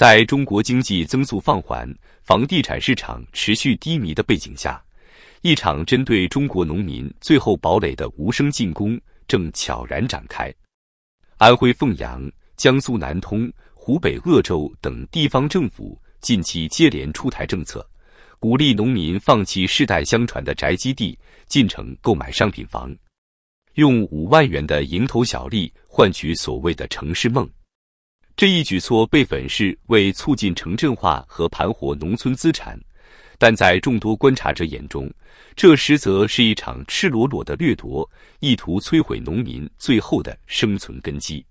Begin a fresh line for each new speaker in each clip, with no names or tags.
在中国经济增速放缓、房地产市场持续低迷的背景下，一场针对中国农民最后堡垒的无声进攻正悄然展开。安徽凤阳、江苏南通、湖北鄂州等地方政府近期接连出台政策，鼓励农民放弃世代相传的宅基地，进城购买商品房，用五万元的蝇头小利换取所谓的城市梦。这一举措被粉饰为促进城镇化和盘活农村资产，但在众多观察者眼中，这实则是一场赤裸裸的掠夺，意图摧毁农民最后的生存根基。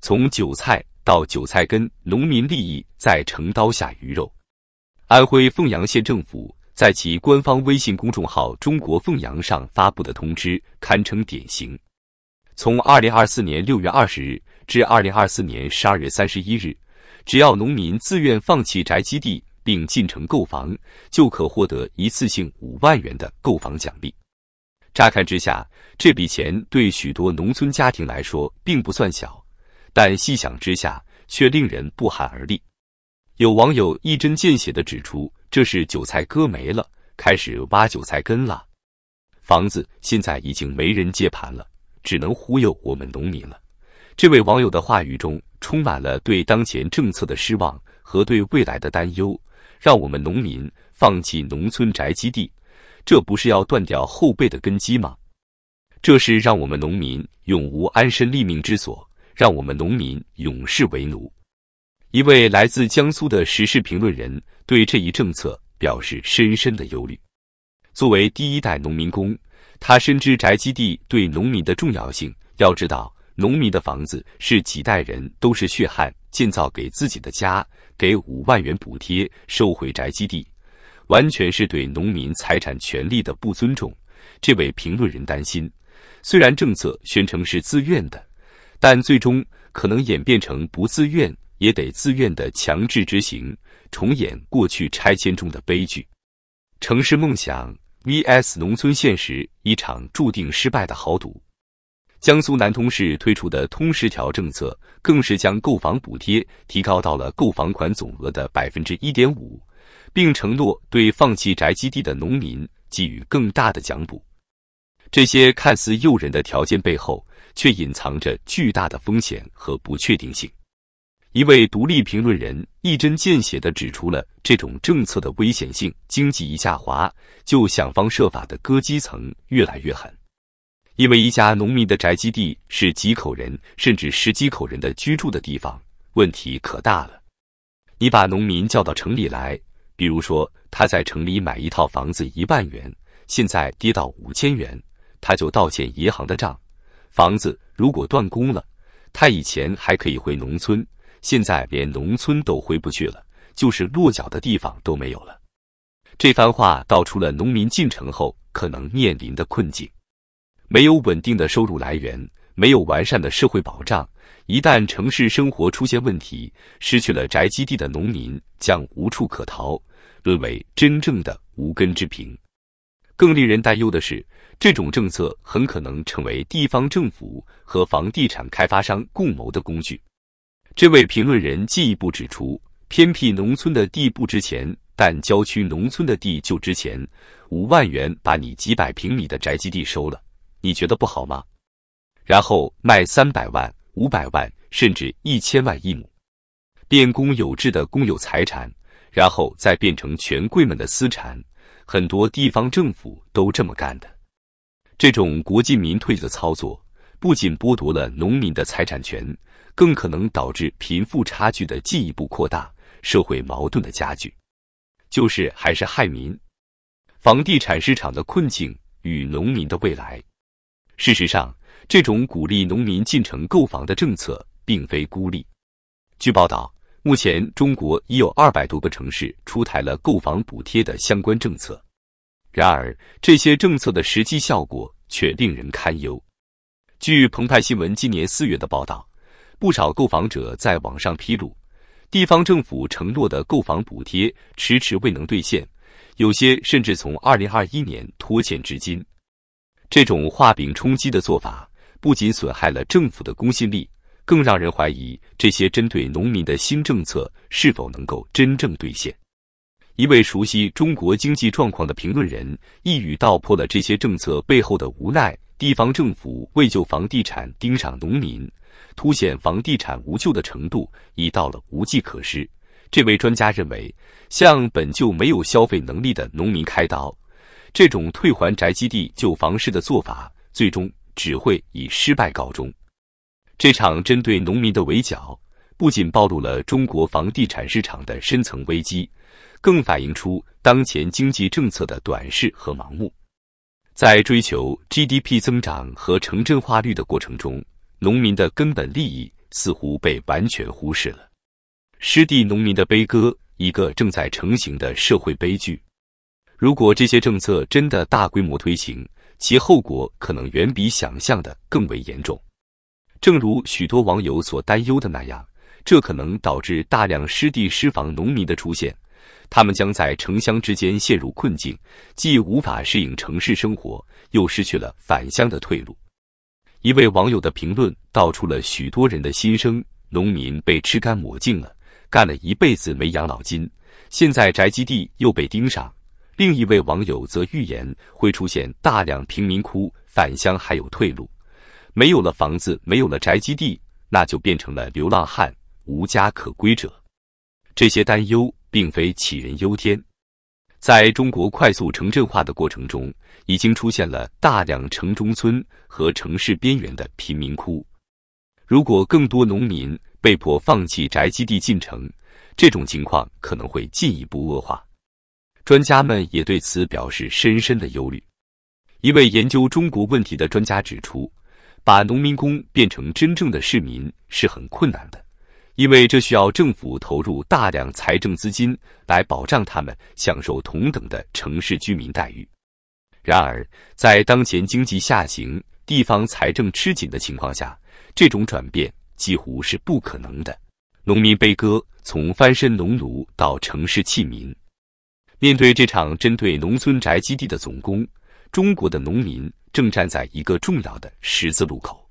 从韭菜到韭菜根，农民利益在成刀下鱼肉。安徽凤阳县政府在其官方微信公众号“中国凤阳”上发布的通知堪称典型。从二零二四年六月二十日。至二零二四年十二月三十一日，只要农民自愿放弃宅基地并进城购房，就可获得一次性五万元的购房奖励。乍看之下，这笔钱对许多农村家庭来说并不算小，但细想之下却令人不寒而栗。有网友一针见血地指出：“这是韭菜割没了，开始挖韭菜根了。房子现在已经没人接盘了，只能忽悠我们农民了。”这位网友的话语中充满了对当前政策的失望和对未来的担忧，让我们农民放弃农村宅基地，这不是要断掉后辈的根基吗？这是让我们农民永无安身立命之所，让我们农民永世为奴。一位来自江苏的时事评论人对这一政策表示深深的忧虑。作为第一代农民工，他深知宅基地对农民的重要性。要知道。农民的房子是几代人都是血汗建造给自己的家，给五万元补贴收回宅基地，完全是对农民财产权利的不尊重。这位评论人担心，虽然政策宣称是自愿的，但最终可能演变成不自愿也得自愿的强制执行，重演过去拆迁中的悲剧。城市梦想 vs 农村现实，一场注定失败的豪赌。江苏南通市推出的“通十条”政策，更是将购房补贴提高到了购房款总额的百分之一点五，并承诺对放弃宅基地的农民给予更大的奖补。这些看似诱人的条件背后，却隐藏着巨大的风险和不确定性。一位独立评论人一针见血地指出了这种政策的危险性：经济一下滑，就想方设法的割基层，越来越狠。因为一家农民的宅基地是几口人甚至十几口人的居住的地方，问题可大了。你把农民叫到城里来，比如说他在城里买一套房子一万元，现在跌到五千元，他就倒欠银行的账。房子如果断供了，他以前还可以回农村，现在连农村都回不去了，就是落脚的地方都没有了。这番话道出了农民进城后可能面临的困境。没有稳定的收入来源，没有完善的社会保障，一旦城市生活出现问题，失去了宅基地的农民将无处可逃，沦为真正的无根之萍。更令人担忧的是，这种政策很可能成为地方政府和房地产开发商共谋的工具。这位评论人进一步指出，偏僻农村的地不值钱，但郊区农村的地就值钱，五万元把你几百平米的宅基地收了。你觉得不好吗？然后卖三百万、五百万，甚至一千万一亩，变公有制的公有财产，然后再变成权贵们的私产。很多地方政府都这么干的。这种国进民退的操作，不仅剥夺了农民的财产权，更可能导致贫富差距的进一步扩大，社会矛盾的加剧。就是还是害民。房地产市场的困境与农民的未来。事实上，这种鼓励农民进城购房的政策并非孤立。据报道，目前中国已有二百多个城市出台了购房补贴的相关政策。然而，这些政策的实际效果却令人堪忧。据澎湃新闻今年四月的报道，不少购房者在网上披露，地方政府承诺的购房补贴迟迟未能兑现，有些甚至从二零二一年拖欠至今。这种画饼充饥的做法，不仅损害了政府的公信力，更让人怀疑这些针对农民的新政策是否能够真正兑现。一位熟悉中国经济状况的评论人一语道破了这些政策背后的无奈：地方政府为救房地产盯上农民，凸显房地产无救的程度已到了无计可施。这位专家认为，向本就没有消费能力的农民开刀。这种退还宅基地旧房市的做法，最终只会以失败告终。这场针对农民的围剿，不仅暴露了中国房地产市场的深层危机，更反映出当前经济政策的短视和盲目。在追求 GDP 增长和城镇化率的过程中，农民的根本利益似乎被完全忽视了。失地农民的悲歌，一个正在成型的社会悲剧。如果这些政策真的大规模推行，其后果可能远比想象的更为严重。正如许多网友所担忧的那样，这可能导致大量失地失房农民的出现，他们将在城乡之间陷入困境，既无法适应城市生活，又失去了返乡的退路。一位网友的评论道出了许多人的心声：“农民被吃干抹净了，干了一辈子没养老金，现在宅基地又被盯上。”另一位网友则预言会出现大量贫民窟返乡还有退路，没有了房子，没有了宅基地，那就变成了流浪汉、无家可归者。这些担忧并非杞人忧天。在中国快速城镇化的过程中，已经出现了大量城中村和城市边缘的贫民窟。如果更多农民被迫放弃宅基地进城，这种情况可能会进一步恶化。专家们也对此表示深深的忧虑。一位研究中国问题的专家指出，把农民工变成真正的市民是很困难的，因为这需要政府投入大量财政资金来保障他们享受同等的城市居民待遇。然而，在当前经济下行、地方财政吃紧的情况下，这种转变几乎是不可能的。农民悲歌：从翻身农奴到城市弃民。面对这场针对农村宅基地的总攻，中国的农民正站在一个重要的十字路口：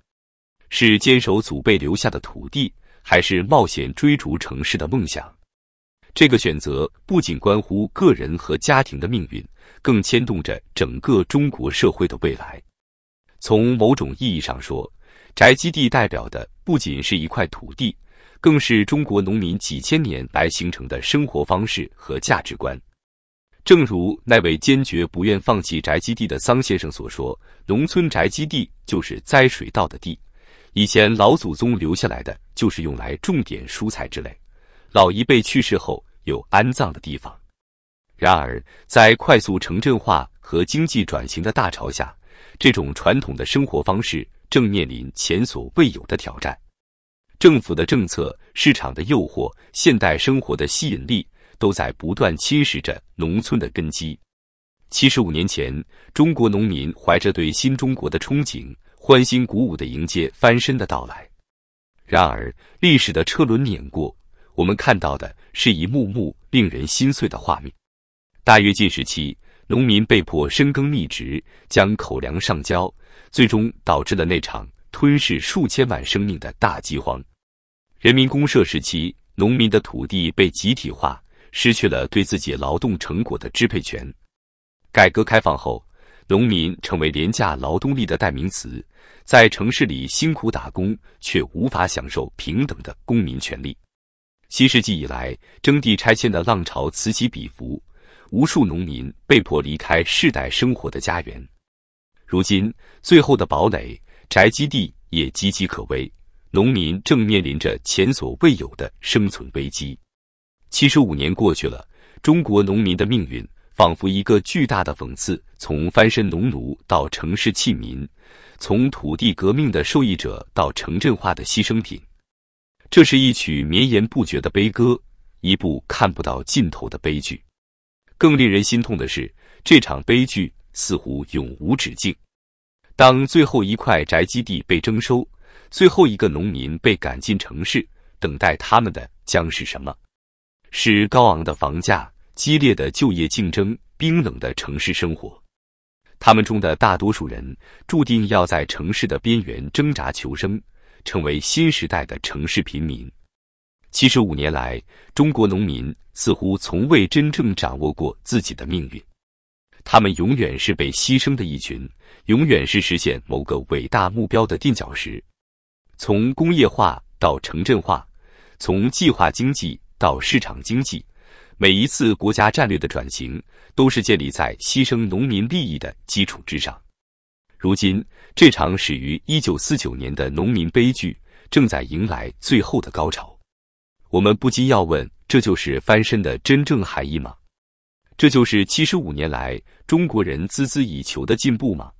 是坚守祖辈留下的土地，还是冒险追逐城市的梦想？这个选择不仅关乎个人和家庭的命运，更牵动着整个中国社会的未来。从某种意义上说，宅基地代表的不仅是一块土地，更是中国农民几千年来形成的生活方式和价值观。正如那位坚决不愿放弃宅基地的桑先生所说：“农村宅基地就是栽水稻的地，以前老祖宗留下来的就是用来种点蔬菜之类，老一辈去世后有安葬的地方。”然而，在快速城镇化和经济转型的大潮下，这种传统的生活方式正面临前所未有的挑战：政府的政策、市场的诱惑、现代生活的吸引力。都在不断侵蚀着农村的根基。七十五年前，中国农民怀着对新中国的憧憬，欢欣鼓舞地迎接翻身的到来。然而，历史的车轮碾过，我们看到的是一幕幕令人心碎的画面。大跃进时期，农民被迫深耕密植，将口粮上交，最终导致了那场吞噬数千万生命的大饥荒。人民公社时期，农民的土地被集体化。失去了对自己劳动成果的支配权。改革开放后，农民成为廉价劳动力的代名词，在城市里辛苦打工，却无法享受平等的公民权利。新世纪以来，征地拆迁的浪潮此起彼伏，无数农民被迫离开世代生活的家园。如今，最后的堡垒宅基地也岌岌可危，农民正面临着前所未有的生存危机。七十五年过去了，中国农民的命运仿佛一个巨大的讽刺：从翻身农奴到城市弃民，从土地革命的受益者到城镇化的牺牲品。这是一曲绵延不绝的悲歌，一部看不到尽头的悲剧。更令人心痛的是，这场悲剧似乎永无止境。当最后一块宅基地被征收，最后一个农民被赶进城市，等待他们的将是什么？是高昂的房价、激烈的就业竞争、冰冷的城市生活。他们中的大多数人注定要在城市的边缘挣扎求生，成为新时代的城市平民。七十五年来，中国农民似乎从未真正掌握过自己的命运。他们永远是被牺牲的一群，永远是实现某个伟大目标的垫脚石。从工业化到城镇化，从计划经济。到市场经济，每一次国家战略的转型，都是建立在牺牲农民利益的基础之上。如今，这场始于一九四九年的农民悲剧，正在迎来最后的高潮。我们不禁要问：这就是翻身的真正含义吗？这就是七十五年来中国人孜孜以求的进步吗？